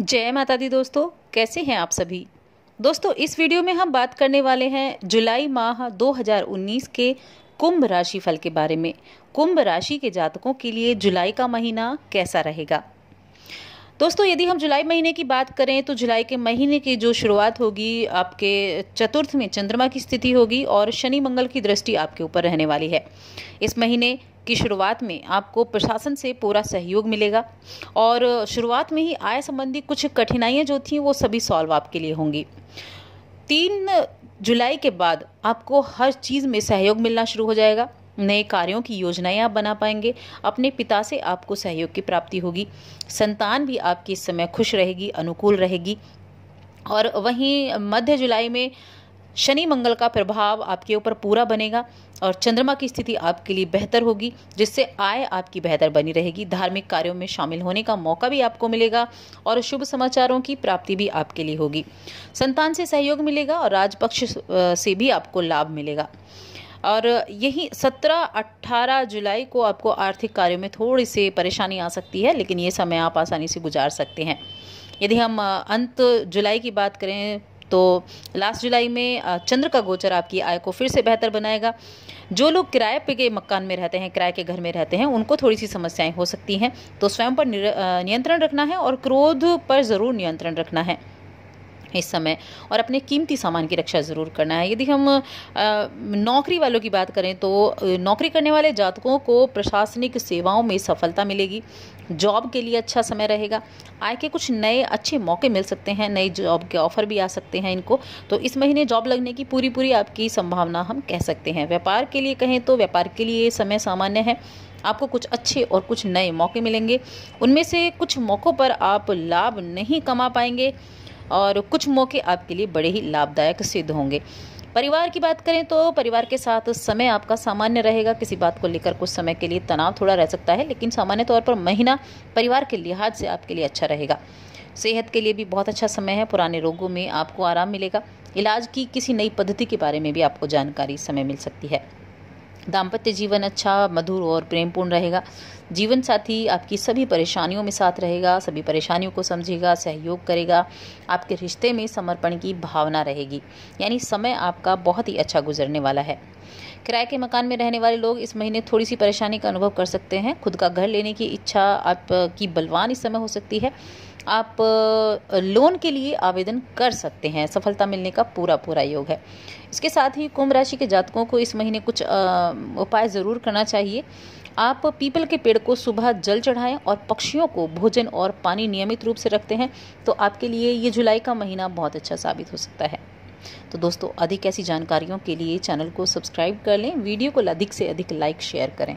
जय माता दी दोस्तों कैसे हैं आप सभी दोस्तों इस वीडियो में हम बात करने वाले हैं जुलाई माह 2019 के कुंभ राशि फल के बारे में कुंभ राशि के जातकों के लिए जुलाई का महीना कैसा रहेगा दोस्तों यदि हम जुलाई महीने की बात करें तो जुलाई के महीने की जो शुरुआत होगी आपके चतुर्थ में चंद्रमा की स्थिति होगी और शनि मंगल की दृष्टि आपके ऊपर रहने वाली है इस महीने की शुरुआत में आपको प्रशासन से पूरा सहयोग मिलेगा और शुरुआत में ही आय संबंधी कुछ कठिनाइयाँ जो थी वो सभी सॉल्व आपके लिए होंगी तीन जुलाई के बाद आपको हर चीज़ में सहयोग मिलना शुरू हो जाएगा नए कार्यों की योजनाएं आप बना पाएंगे अपने पिता से आपको सहयोग की प्राप्ति होगी संतान भी आपकी इस समय खुश रहेगी अनुकूल रहेगी और वहीं मध्य जुलाई में शनि मंगल का प्रभाव आपके ऊपर पूरा बनेगा और चंद्रमा की स्थिति आपके लिए बेहतर होगी जिससे आय आपकी बेहतर बनी रहेगी धार्मिक कार्यों में शामिल होने का मौका भी आपको मिलेगा और शुभ समाचारों की प्राप्ति भी आपके लिए होगी संतान से सहयोग मिलेगा और राजपक्ष से भी आपको लाभ मिलेगा और यही 17-18 जुलाई को आपको आर्थिक कार्यों में थोड़ी सी परेशानी आ सकती है लेकिन ये समय आप आसानी से गुजार सकते हैं यदि हम अंत जुलाई की बात करें तो लास्ट जुलाई में चंद्र का गोचर आपकी आय को फिर से बेहतर बनाएगा जो लोग किराए पे के मकान में रहते हैं किराए के घर में रहते हैं उनको थोड़ी सी समस्याएं हो सकती हैं तो स्वयं पर नियंत्रण रखना है और क्रोध पर ज़रूर नियंत्रण रखना है इस समय और अपने कीमती सामान की रक्षा ज़रूर करना है यदि हम नौकरी वालों की बात करें तो नौकरी करने वाले जातकों को प्रशासनिक सेवाओं में सफलता मिलेगी जॉब के लिए अच्छा समय रहेगा आय के कुछ नए अच्छे मौके मिल सकते हैं नए जॉब के ऑफर भी आ सकते हैं इनको तो इस महीने जॉब लगने की पूरी पूरी आपकी संभावना हम कह सकते हैं व्यापार के लिए कहें तो व्यापार के लिए समय सामान्य है आपको कुछ अच्छे और कुछ नए मौके मिलेंगे उनमें से कुछ मौक़ों पर आप लाभ नहीं कमा पाएंगे और कुछ मौके आपके लिए बड़े ही लाभदायक सिद्ध होंगे परिवार की बात करें तो परिवार के साथ समय आपका सामान्य रहेगा किसी बात को लेकर कुछ समय के लिए तनाव थोड़ा रह सकता है लेकिन सामान्य तौर पर महीना परिवार के लिहाज से आपके लिए अच्छा रहेगा सेहत के लिए भी बहुत अच्छा समय है पुराने रोगों में आपको आराम मिलेगा इलाज की किसी नई पद्धति के बारे में भी आपको जानकारी समय मिल सकती है दाम्पत्य जीवन अच्छा मधुर और प्रेमपूर्ण रहेगा जीवन साथी आपकी सभी परेशानियों में साथ रहेगा सभी परेशानियों को समझेगा सहयोग करेगा आपके रिश्ते में समर्पण की भावना रहेगी यानी समय आपका बहुत ही अच्छा गुजरने वाला है किराए के मकान में रहने वाले लोग इस महीने थोड़ी सी परेशानी का अनुभव कर सकते हैं खुद का घर लेने की इच्छा आपकी बलवान इस समय हो सकती है आप लोन के लिए आवेदन कर सकते हैं सफलता मिलने का पूरा पूरा योग है इसके साथ ही कुंभ राशि के जातकों को इस महीने कुछ उपाय ज़रूर करना चाहिए आप पीपल के पेड़ को सुबह जल चढ़ाएं और पक्षियों को भोजन और पानी नियमित रूप से रखते हैं तो आपके लिए ये जुलाई का महीना बहुत अच्छा साबित हो सकता है तो दोस्तों अधिक ऐसी जानकारियों के लिए चैनल को सब्सक्राइब कर लें वीडियो को अधिक से अधिक लाइक शेयर करें